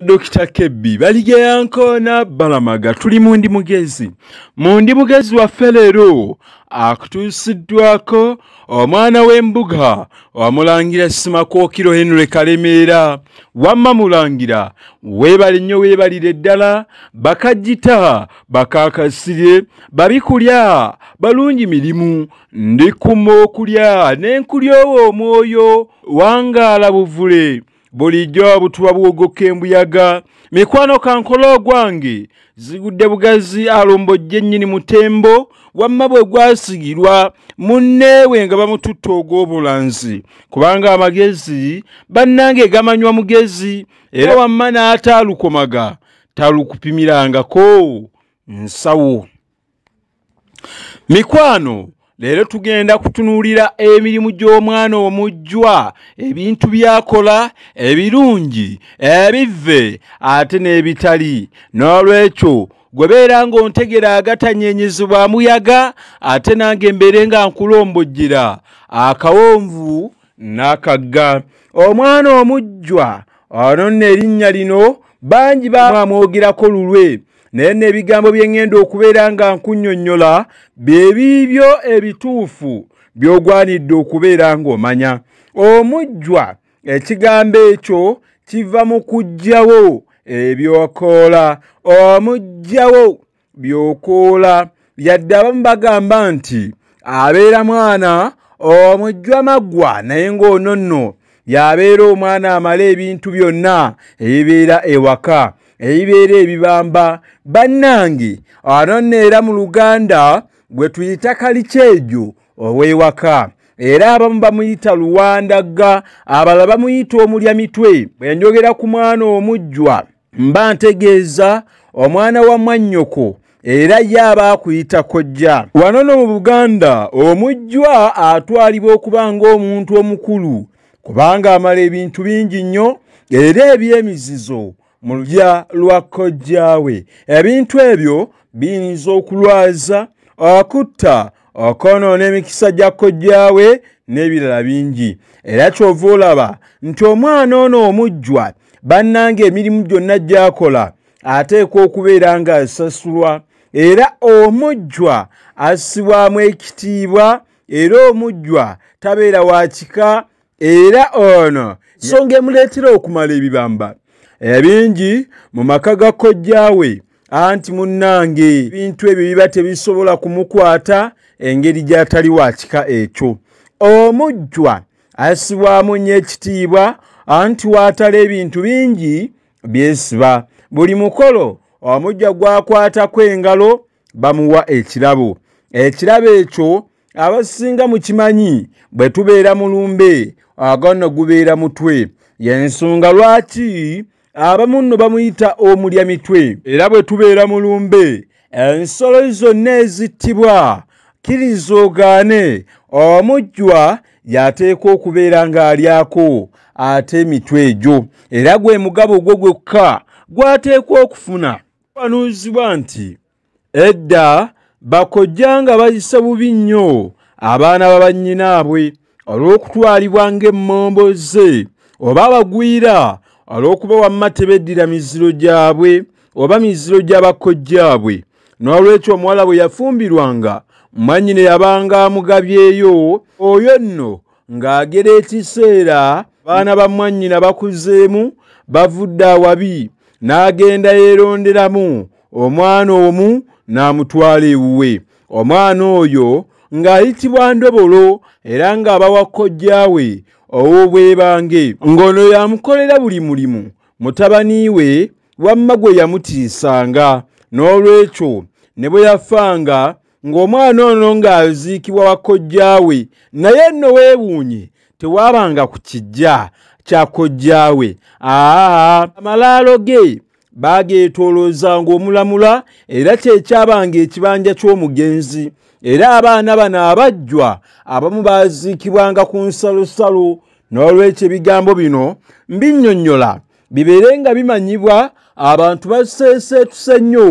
dokita kebbi baliga yankoona balamaga tuli mundi mugezi mundi mugezi wa felero akutuusiddwako omwana w'embuga omulangira simakookiro henry kalemeera wamma mulangira weebale nnyo weebalire ddala bakajita bakakasire babikulya balungi mirimu ndikuma okulya n'enkulyowa omwoyo wangaala buvule bulijjo obutuba buwogoka embuyaga mikwano kankola ogwange zigudde bugazi alombojja ennyini mutembo wamma bwe gwasigirwa munneewe nga bamututta ogw'obulanzi kubanga amagezi bannange gamanywa mugezi era wamma n'ataalukomaga talukupimirangako nsawo mikwano leero tugenda kutunuulira emirimu gy'omwana omujjwa ebintu by'akola ebirungi ebive ate n'ebitali n'olwekyo gwe beera ng'ontegera agatanyeenyezebwa muyaga ate nange mbeere nga nkulombojjera akawonvu n'akagga omwana omujjwa ono nno erinnya lino bangi bamwogerako lulwe naye n'ebigambo by'eŋŋenda okubeera nga nkunnyonnyola byebiibyo ebituufu by'ogwanidde okubeera ng'omanya omujjwa ekigambo ekyo kiva mu kujjawo ebyokoola omujjawo byokoola yadde abamu bagamba nti abeera mwana omujjwa maggwa naye ng'ononno y'abeera omwana amala ebintu byonna ebibeera ewaka ebibeera ebibamba bannange anoneera mu luganda gwe tuyita kalikyejo ow'ewaka era abamu bamuyita luwandagga abala bamuyita omulya mitwe bwe njogera ku mwana omujjwa mba ntegeeza omwana wa mwannyoko era ye aba akuyita kojja wano no mu buganda omujjwa atwalibwa okuba ng'omuntu omukulu kubanga amala ebintu bingi nnyo era eby'emizizo mu lulya lwa kojjaawe ebintu ebyo biyinza okulwaza okutta okwonoona emikisa gya kojjaawe n'ebirala bingi era kyova olaba nti omwana ono omujjwa bannanga emirimu gyonna gy'akola ateekwa okubeera ng'asasulwa era omujjwa assibwamu ekitiibwa era omujjwa tabeera wa kika era ono songa emuleetera okumala ebibamba ebingi mu maka ga kojjaawe anti munnange ebintu ebyo biba tebisobola kumukwata engeri gy'atali wa kika ekyo omujjwa asibwamu nnyo ekitiibwa anti waatala ebintu bingi byesiba buli mukolo omujjwa gwakwatako engalo bamuwa ekirabo ekirabo ekyo abasinga mu kimanyi bwe tubeera mu lumbe agano gubeera mutwe yensonga lwaki abamu nno bamuyita omulya mitwe era bwe tubeera mu lumbe ensolo zonna ezittibwa kkiriza ogaane omujjwa yateekwa okubeera ng'alyako ate emitwe egyo era gwe mugabo gwo gwokka gwateekwa okufuna kwanuuzibwa nti edda bakojja nga bayisa bubi nnyo abaana babannyinaabwe olw'okutwalibwa ng'emmombo ze oba abagwira olw'okuba wamma tebeddira miziro gyabwe oba miziro gy'abako gyabwe n'olwekyo omuwala bwe yafumbirwanga mwannyine yabanga amugabyeyo oyo nno ng'agera ekiseera baana ba mwannyina bakuzeemu bavudde awabi n'agenda yeeronderamu omwana omu n'amutwala ewuwe omwana oyo ng'ayitibwa ndobolo era ng'abawa kkojjaawe owobwebange ng'ono yamukolera buli mulimu mutabani we wamma gwe yamutiisanga n'olwekyo ne bwe yafanga ng'omwana ono ng'aziikibwa wa kojjaawe naye nno weewuunye tewaabanga ku kijja kya kojjaawe aa amalaalo ge baageetoolozanga omulamula era kyekyabanga ekibanja ky'omugenzi era abaana bano abajjwa abamu baziikibwanga ku nsalosalo n'olwekyo ebigambo bino mbinnyonnyola bibeere nga bimanyibwa abantu baseeseetuse nnyo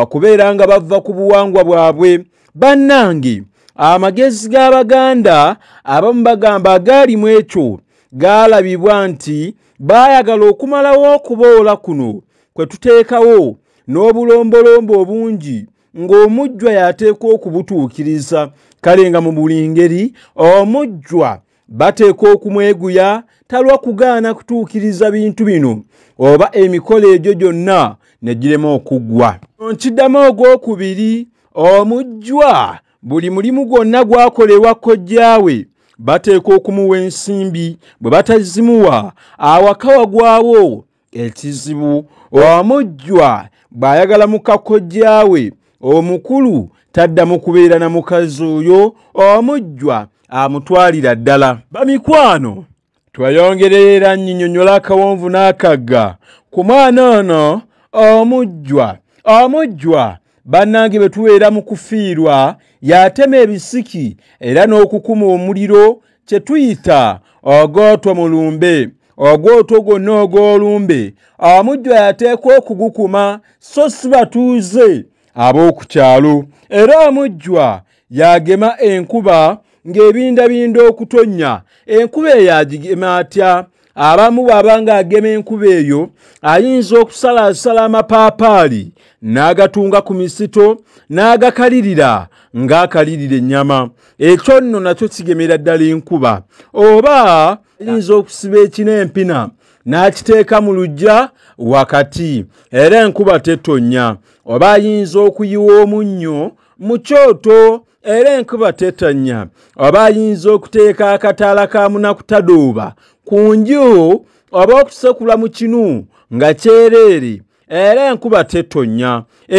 okubeera ah, nga bava ku buwangwa bwabwe bannange amagezi g'abaganda abamu bagamba agaalimu ekyo gaalabibwa nti baayagala okumalawo okuboola kuno kwe tuteekawo n'obulombolombo obungi ng'omujjwa y'ateekwa okubutuukiriza kale nga mu buli ngeri omujjwa bateekwa okumweguya talwa kugaana kutuukiriza bintu bino oba emikolo egyo gyonna ne girema okuggwa nkiddamu ogwokubiri omujjwa buli mulimu gwonna gwakolebwa kkojjaawe bateekwa okumuwa ensimbi bwe batazimuwa awaka wagwawo ekizibu omujjwa bw'ayagala mukakojjaawe omukulu taddamu kubeera na mukazi oyo omujjwa amutwalira ddala bamikwano twayongerera nnyinyonyola akawonvu n'akagga ku mwana ono omujjwa omujjwa bannange be tubeera mu kufiirwa y'atema ebisiki era n'okukuma omuliro kye tuyita ogooto mu lumbe ogwoto gwonna ogw'olumbe omujjwa yateekwa okugukuma so si batuuze ab'oku kyalo era amujjwa yagema enkuba ng'ebindabinda okutonnya enkuba eyo agigema atya abamu bw'aba ng'agema enkuba eyo ayinza okusalasala amapaapaali n'agatunga ku misito n'agakalirira ng'akalirira ennyama ekyo nno nakyo kigemera ddala enkuba oba ayinza okusiba ekina empina n'akiteeka mu lujja wakati era enkuba tetonnya oba ayinza okuyiwa omunnyo mu kyoto era enkuba tetonnya oba ayinza okuteeka akataala ka munakutadooba ku nju oba okusekula mu kinu nga kyereere era enkuba tetonnya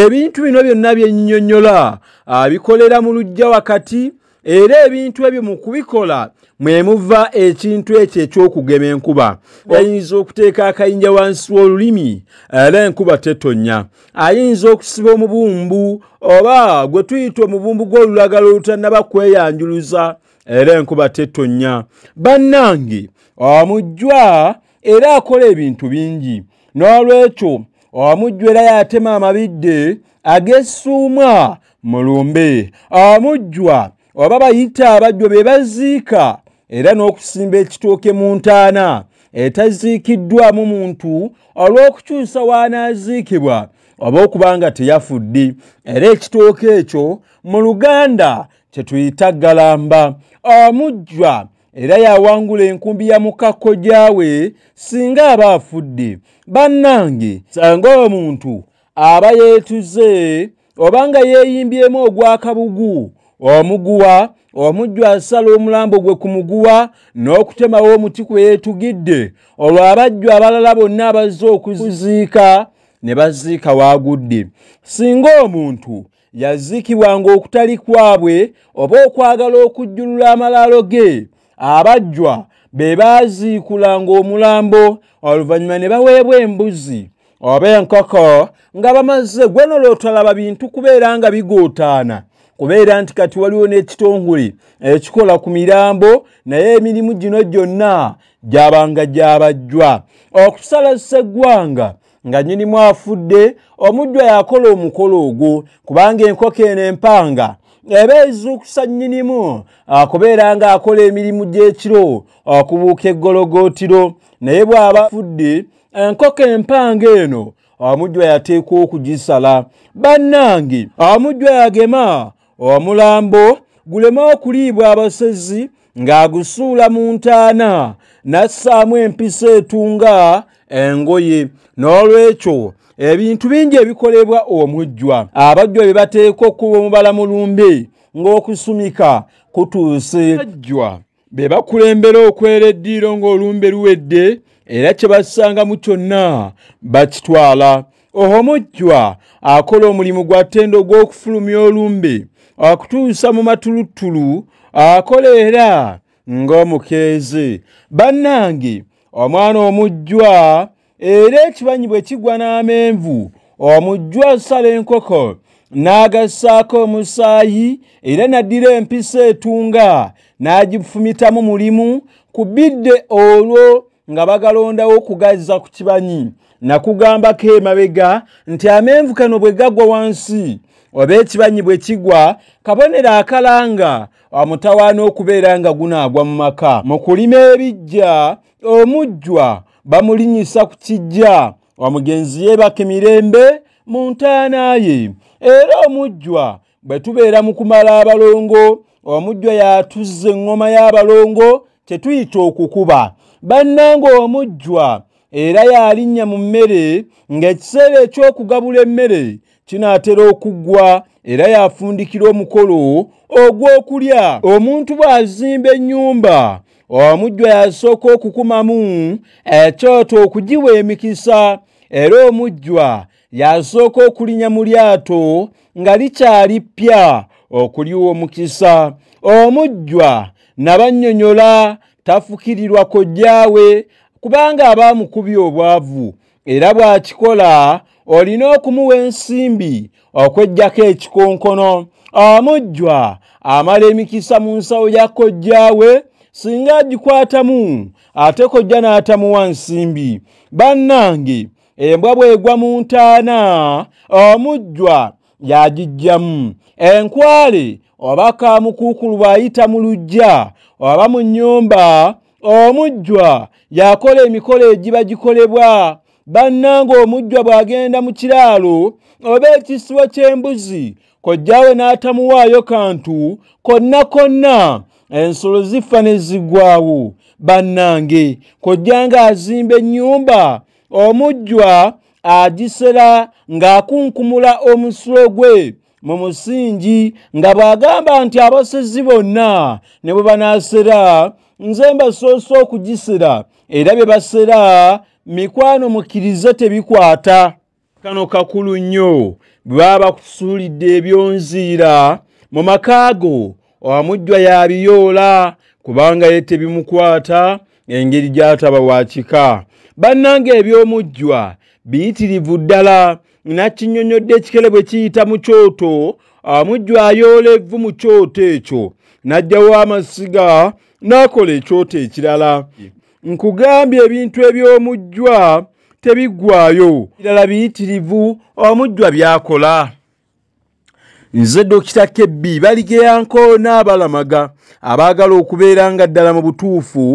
ebintu bino byonna byennyonnyola abikolera mu lujja wakati era ebintu ebyo mu kubikola mwe muva ekintu ekyo ekyokugema enkuba ayinza okuteeka akayinja wansi w'olulimi era enkuba tetonnya ayinza okusiba omubumbu oba gwe tuyita omubumbu gw'olulagala olutannaba kweyanjuluza era enkuba tetonnya bannange omujjwa era akola ebintu bingi n'olwekyo omujjwa era yatema amabidde agessuumwa mulumbe omujjwa oba bayita abajjo be baziika era n'okusimba ekitooke mu ntaana etaziikiddwamu muntu olw'okukyusa w'anaaziikibwa oba okubanga teyafuddi era ekitooke ekyo mu luganda kyetuyita galamba omujjwa era yawangula enkumbi ya mukako gyawe singa aba afudde bannange sanga omuntu aba yeetuze obanga yeeyimbyemu ogwakabugu omuguwa omujjwa asala omulambo gwe ku muguwa n'okutemawo omuti kwe yeetugidde olwo abajjwa abalala bonna abazze okuziika ne baziika waagudde singa omuntu yaziikibwanga okutali kwabwe oba okwagala okujjulula amalaalo ge abajjwa be baaziikulanga omulambo oluvannyuma ne baweebwa embuzi oba enkoko nga bamaze gwe nolwotalaba bintu kubeera nga bigootaana kubeera nti kati waliwo n'ekitongole ekikola eh, ku mirambo naye emirimu gino gyonna gyabanga gyabajjwa okusala seggwanga nga nyinimu afudde omujjwa yakola omukolo ogwo kubanga enkoko eno empanga eba ezuukusa nnyinimu akubeera ah, ngaakola emirimu gy'ekiro okubuuka ah, eggologootiro naye bw'aba afudde enkoko empanga eno omujjwa yateekwa okugisala bannange omujjwa yagema omulambo guleme okuliibwa abasezi ng'agusuula mu ntaana n'assaamu empisa etunga engoye n'olwekyo ebintu bingi ebikolebwa omujjwa abajjwa bye bateeka okuba omubala mulumbe ng'okusumika kutuuse ajjwa be bakulembera okwera eddiiro ng'olumbe luwedde era kye basangamu kyonna bakitwala ohomojwa akola omulimu gwa ttendo gw'okufulumya olumbe akutuusa mu matulutulu akola era ng'omukeeze bannange omwana omujjwa era ekibanyi bwe kigwa n'amenvu omujjwa asala enkoko n'agassaako omusaayi era n'addira empisa etunga n'agifumitamu mulimu ku bidde olwo nga bagalondawo okugazza ku kibanyi nakugambako emabega nti amenvu kano bwe gagwa wansi oba ekibanyi bwe kigwa kabonero akalanga amutawaana okubeera nga gunaagwa mu maka mu kulima ebijja omujjwa bamulinyisa ku kijja omugenzi yeebaka mirembe mu ntaana ye era omujjwa bwe tubeera mu kumala abalongo omujjwa yatuzza eŋŋoma y'abalongo tetuyita okukuba bannanga omujjwa era yaalinnya mu mmere ng'ekiseera eky'okugabula emmere kinaatera okuggwa era yafundikira omukolo ogw'okulya omuntu bw'azimba ennyumba omujjwa yasooka okukumamu ekyoto okugiwa emikisa era omujjwa yasooka okulinya mu lyato nga likyali ppya okuliwa omukisa omujjwa nabannyonnyola tafukirirwa kojjaawe kubanga aba mukubi obwavu era bw'akikola olina okumuwa ensimbi okweggyako ekikonkono amujjwa amala emikisa mu nsawo ya kojjaawe singa agikwatamu ate kojja n'atamuwa nsimbi bannange embwa bwegwa mu ntaana omujjwa yagijjamu enkwale oba kamukuukulu bw'ayita mu lugja oba mu nnyumba omujjwa y'akola emikolo egiba gikolebwa bannanga omujjwa bw'agenda mu kiraalo oba ekisibo ky'embuzi kojjaawe n'atamuwaayo kantu konna konna ensolo zifa ne ziggwaawo bannange kojja ng'azimba ennyumba omujjwa agisera ng'akunkumula omusulo gwe mu musingi nga bw'agamba nti abasezi bonna ne bwe banaasera nze mbasoosa okugisera era bye basera mikwano mukkirize tebikwata kano kakulu nnyo bwe baba bakusuulidde ebyonziira mu maka go amujjwa yabiyoola kubanga ye tebimukwata engeri gy'ataba wa kika bannanga eby'omujjwa biyitirivu ddala n'akinnyonnyodde ekikere bwe kiyita mu kyoto amujwayoolevu mu kyoto ekyo n'ajjawo amasiga n'akola ekyoto ekirala nkugambye ebintu eby'omujjwa tebiggwayo birala biyitirivu omujjwa byakola nze dokita kebbi baligeyankoona abalamaga abaagala okubeera nga ddala mu butuufu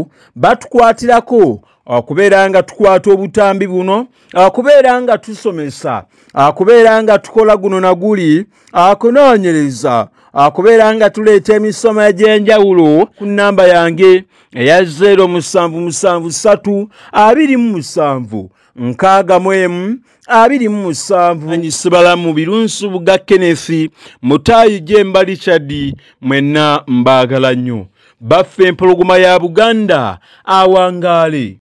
batukwatirako okubeera ah, nga tukwata obutambi buno akubeera ah, nga tusomesa akubeera ah, nga tukola guno naguli akunoonyereza akubeera nga tuleeta emisomo egy'enjawulo ku nnamba yange eya zeero musanvu musanvu satu abiri mu musanvu nkaaga mu emu abiri mu musanvu nyisibalamu birunsubuga kennesi mutaayi jemba richadi mwenna mbaagala nnyo baffe empologoma ya buganda awangaale